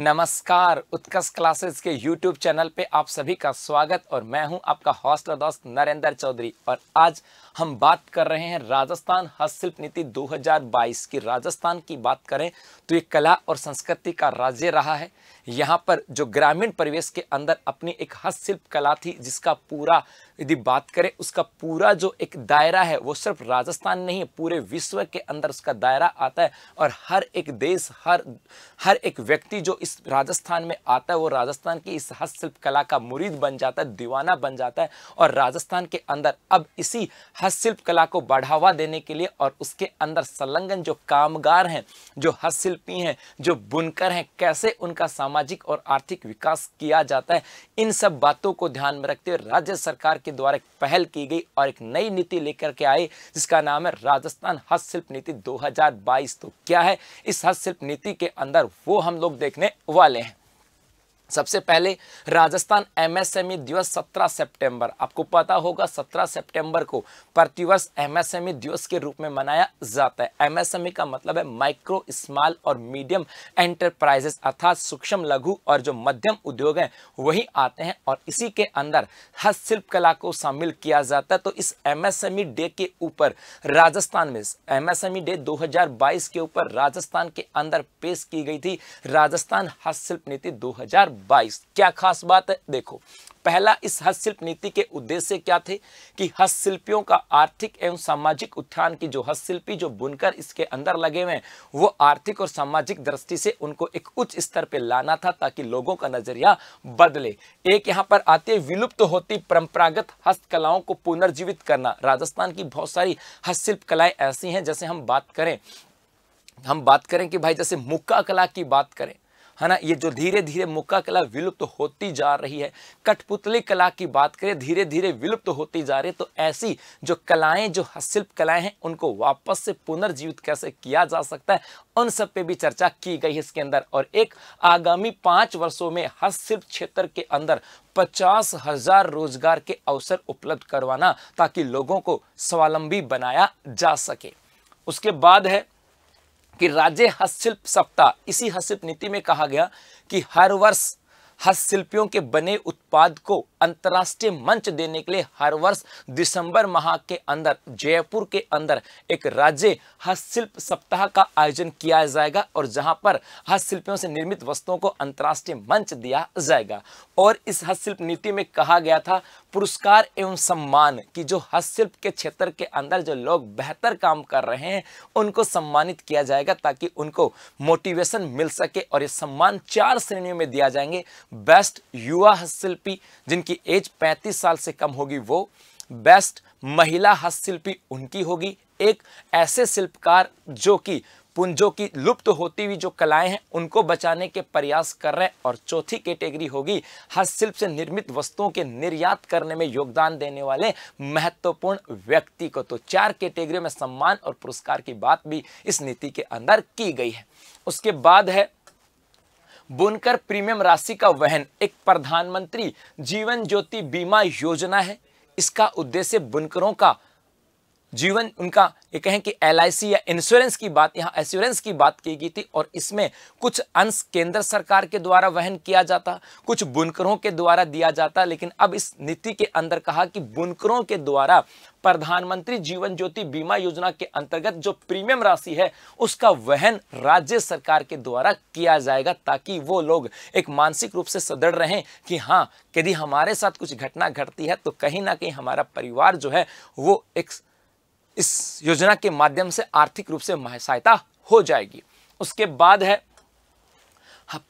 नमस्कार उत्कर्ष क्लासेस के YouTube channel पे आप सभी का स्वागत और मैं हूं आपका हॉस्टल दोस्त नरेंद्र चौधरी और आज हम बात कर रहे हैं राजस्थान हस्तशिल्प नीति 2022 की राजस्थान की बात करें तो ये कला और संस्कृति का राज्य रहा है यहाँ पर जो ग्रामीण परिवेश के अंदर अपनी एक हस्तशिल्प कला थी जिसका पूरा यदि बात करें उसका पूरा जो एक दायरा है वो सिर्फ राजस्थान नहीं है पूरे विश्व के अंदर उसका दायरा आता है और हर एक देश हर हर एक व्यक्ति जो इस राजस्थान में आता है वो राजस्थान की इस हस्तशिल्प कला का मुरीद बन जाता है दीवाना बन जाता है और राजस्थान के अंदर अब इसी हस्तशिल्प कला को बढ़ावा देने के लिए और उसके अंदर संलग्न जो कामगार हैं जो हस्तशिल्पी हैं जो बुनकर हैं कैसे उनका सामाजिक और आर्थिक विकास किया जाता है इन सब बातों को ध्यान में रखते हुए राज्य सरकार के द्वारा एक पहल की गई और एक नई नीति लेकर के आई जिसका नाम है राजस्थान हस्तशिल्प नीति दो तो क्या है इस हस्तशिल्प नीति के अंदर वो हम लोग देखने वाले हैं सबसे पहले राजस्थान एमएसएमई दिवस 17 सितंबर आपको पता होगा 17 सितंबर को प्रतिवर्ष एमएसएमई दिवस के रूप में मनाया जाता है एमएसएमई का मतलब है माइक्रो स्मॉल और मीडियम एंटरप्राइजेस अर्थात सूक्ष्म लघु और जो मध्यम उद्योग हैं वही आते हैं और इसी के अंदर हस्तशिल्प कला को शामिल किया जाता है तो इस एम डे के ऊपर राजस्थान में एमएसएमई डे दो के ऊपर राजस्थान के अंदर पेश की गई थी राजस्थान हस्तशिल्प नीति दो 2022 क्या खास बात है देखो पहला इस हस्तशिल्प नीति के उद्देश्य क्या थे कि हस्तशिल्पियों का आर्थिक एवं सामाजिक उत्थान की जो हस्तशिल्पी जो बुनकर इसके अंदर लगे हुए हैं वो आर्थिक और सामाजिक दृष्टि से उनको एक उच्च स्तर पे लाना था ताकि लोगों का नजरिया बदले एक यहाँ पर आते विलुप्त तो होती परंपरागत हस्तकलाओं को पुनर्जीवित करना राजस्थान की बहुत सारी हस्तशिल्प कलाएं ऐसी हैं जैसे हम बात करें हम बात करें कि भाई जैसे मुक्का कला की बात करें है ना ये जो धीरे धीरे मुक्का कला विलुप्त तो होती जा रही है कठपुतली कला की बात करें धीरे धीरे विलुप्त तो होती जा रही है तो ऐसी जो कलाएं जो हस्तशिल्प कलाएं हैं उनको वापस से पुनर्जीवित कैसे किया जा सकता है उन सब पे भी चर्चा की गई है इसके अंदर और एक आगामी पांच वर्षों में हस्तशिल्प क्षेत्र के अंदर पचास हजार रोजगार के अवसर उपलब्ध करवाना ताकि लोगों को स्वावलंबी बनाया जा सके उसके बाद है कि राज्य हस्तशिल्प सप्ताह इसी हस्तशिल्प नीति में कहा गया कि हर वर्ष हस्तशिल्पियों के बने उत्पाद को अंतर्राष्ट्रीय मंच देने के लिए हर वर्ष दिसंबर माह के अंदर जयपुर के अंदर एक राज्य हस्तशिल्प सप्ताह का आयोजन किया जाएगा और जहां पर हस्तशिल्पियों से निर्मित वस्तुओं को अंतर्राष्ट्रीय मंच दिया जाएगा और इस हस्तशिल्प नीति में कहा गया था पुरस्कार एवं सम्मान कि जो हस्तशिल्प के क्षेत्र के अंदर जो लोग बेहतर काम कर रहे हैं उनको सम्मानित किया जाएगा ताकि उनको मोटिवेशन मिल सके और ये सम्मान चार श्रेणियों में दिया जाएंगे बेस्ट युवा हस्तशिल्पी जिनकी एज 35 साल से कम होगी वो बेस्ट महिला हस्तशिल्पी उनकी होगी एक ऐसे शिल्पकार जो कि पुंजों की लुप्त होती हुई जो कलाएं हैं उनको बचाने के प्रयास कर रहे हैं और चौथी कैटेगरी होगी हस्तशिल्प से निर्मित वस्तुओं के निर्यात करने में योगदान देने वाले महत्वपूर्ण व्यक्ति को तो चार कैटेगरी में सम्मान और पुरस्कार की बात भी इस नीति के अंदर की गई है उसके बाद है बुनकर प्रीमियम राशि का वहन एक प्रधानमंत्री जीवन ज्योति बीमा योजना है इसका उद्देश्य बुनकरों का जीवन उनका ये कहें कि एल या इंश्योरेंस की बात यहाँ एश्योरेंस की बात की गई थी और इसमें कुछ अंश केंद्र सरकार के द्वारा वहन किया जाता कुछ बुनकरों के द्वारा दिया जाता लेकिन अब इस नीति के अंदर कहा कि बुनकरों के द्वारा प्रधानमंत्री जीवन ज्योति बीमा योजना के अंतर्गत जो प्रीमियम राशि है उसका वहन राज्य सरकार के द्वारा किया जाएगा ताकि वो लोग एक मानसिक रूप से सदृढ़ रहें कि हाँ यदि हमारे साथ कुछ घटना घटती है तो कहीं ना कहीं हमारा परिवार जो है वो एक इस योजना के माध्यम से आर्थिक रूप से सहायता हो जाएगी उसके बाद है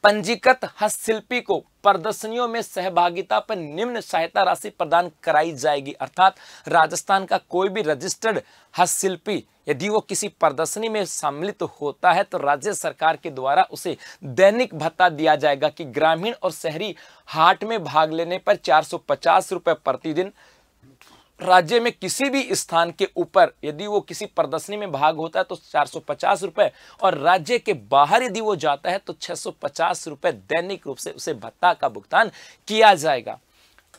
पंजीकृत हस्तशिल्पी को प्रदर्शनियों में सहभागिता पर निम्न सहायता राशि प्रदान कराई जाएगी अर्थात राजस्थान का कोई भी रजिस्टर्ड हस्तशिल्पी यदि वो किसी प्रदर्शनी में सम्मिलित तो होता है तो राज्य सरकार के द्वारा उसे दैनिक भत्ता दिया जाएगा कि ग्रामीण और शहरी हाट में भाग लेने पर चार सौ पचास रुपए प्रतिदिन राज्य में किसी भी स्थान के ऊपर यदि वो किसी प्रदर्शनी में भाग होता है तो चार सौ और राज्य के बाहर यदि वो जाता है तो छह सौ दैनिक रूप से उसे भत्ता का भुगतान किया जाएगा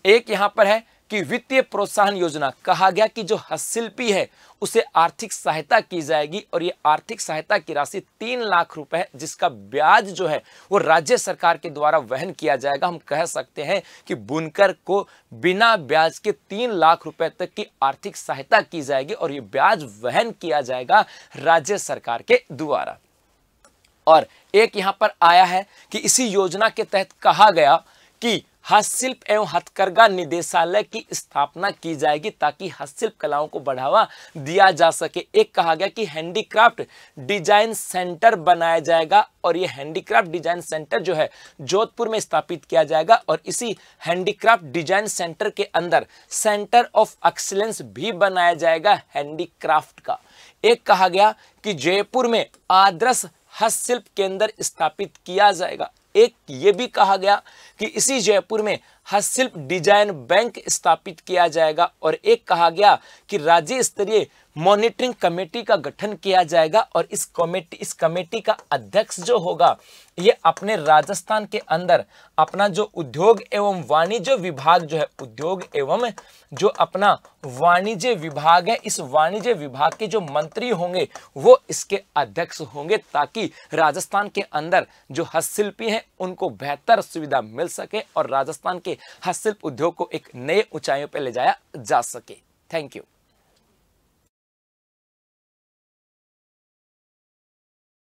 एक यहां पर है कि वित्तीय प्रोत्साहन योजना कहा गया कि जो हस्तशिल्पी है उसे आर्थिक सहायता की जाएगी और ये आर्थिक सहायता की राशि तीन लाख रुपए है जिसका ब्याज जो है वो राज्य सरकार के द्वारा वहन किया जाएगा हम कह सकते हैं कि बुनकर को बिना ब्याज के तीन लाख रुपए तक की आर्थिक सहायता की जाएगी और ये ब्याज वहन किया जाएगा राज्य सरकार के द्वारा और एक यहां पर आया है कि इसी योजना के तहत कहा गया कि हस्तशिल्प एवं हथकरघा निदेशालय की स्थापना की जाएगी ताकि हस्तशिल्प कलाओं को बढ़ावा दिया जा सके एक कहा गया कि हैंडीक्राफ्ट डिजाइन सेंटर बनाया जाएगा और ये हैंडीक्राफ्ट डिजाइन सेंटर जो है जोधपुर में स्थापित किया जाएगा और इसी हैंडीक्राफ्ट डिजाइन सेंटर के अंदर सेंटर ऑफ एक्सीलेंस भी बनाया जाएगा हैंडीक्राफ्ट का एक कहा गया कि जयपुर में आदर्श हस्तशिल्प केंद्र स्थापित किया जाएगा एक ये भी कहा गया कि इसी जयपुर में हस्तशिल्प डिजाइन बैंक स्थापित किया जाएगा और एक कहा गया कि राज्य स्तरीय मॉनिटरिंग कमेटी का गठन किया जाएगा और इस कमेटी इस कमेटी का अध्यक्ष जो होगा ये अपने राजस्थान के अंदर अपना जो उद्योग एवं वाणिज्य विभाग जो है उद्योग एवं जो अपना वाणिज्य विभाग है इस वाणिज्य विभाग के जो मंत्री होंगे वो इसके अध्यक्ष होंगे ताकि राजस्थान के अंदर जो हस्तशिल्पी हैं उनको बेहतर सुविधा मिल सके और राजस्थान के हस्तशिल्प उद्योग को एक नए ऊंचाइयों पर ले जाया जा सके थैंक यू